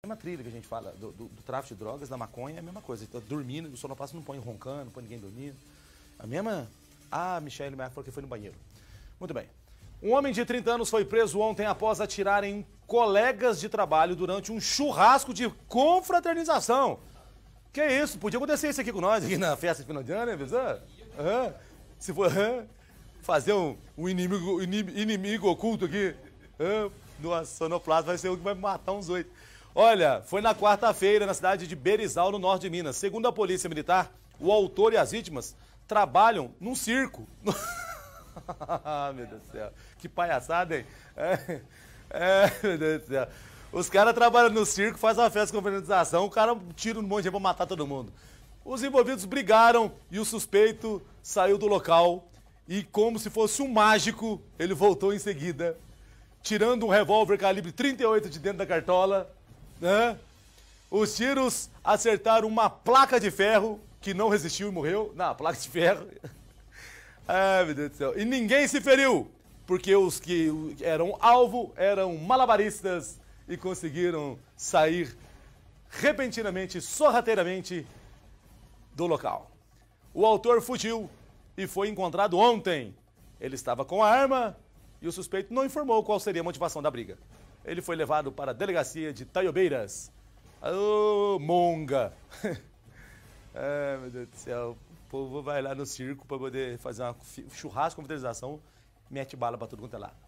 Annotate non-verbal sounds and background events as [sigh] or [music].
É uma trilha que a gente fala do, do, do, tráfico de drogas, da maconha, é a mesma coisa. Então, dormindo, o sonoplasta não põe roncando, não põe ninguém dormindo. A mesma. Ah, Michelle Meyer falou que foi no banheiro. Muito bem. Um homem de 30 anos foi preso ontem após atirar em colegas de trabalho durante um churrasco de confraternização. Que isso? Podia acontecer isso aqui com nós, aqui na festa de final de ano, né, uhum. Se for fazer um, um inimigo, inimigo, inimigo, oculto aqui, uhum. nossa, sonoplasta vai ser o que vai matar uns oito. Olha, foi na quarta-feira na cidade de Berizal, no norte de Minas. Segundo a Polícia Militar, o autor e as vítimas trabalham num circo. [laughs] meu Deus do céu. Que palhaçada, hein? É, é meu Deus do céu. Os caras trabalham no circo, fazem uma festa com organização, o cara tira um monte de gente pra matar todo mundo. Os envolvidos brigaram e o suspeito saiu do local e, como se fosse um mágico, ele voltou em seguida, tirando um revólver calibre 38 de dentro da cartola né? Os tiros acertaram uma placa de ferro que não resistiu e morreu. Não, placa de ferro. [laughs] Ai, meu Deus do céu. E ninguém se feriu, porque os que eram alvo eram malabaristas e conseguiram sair repentinamente, sorrateiramente do local. O autor fugiu e foi encontrado ontem. Ele estava com a arma e o suspeito não informou qual seria a motivação da briga ele foi levado para a delegacia de Taiobeiras. Ô, monga! Ai, [laughs] é, meu Deus do céu. O povo vai lá no circo para poder fazer um churrasco, com vitalização, mete bala para tudo quanto é lado.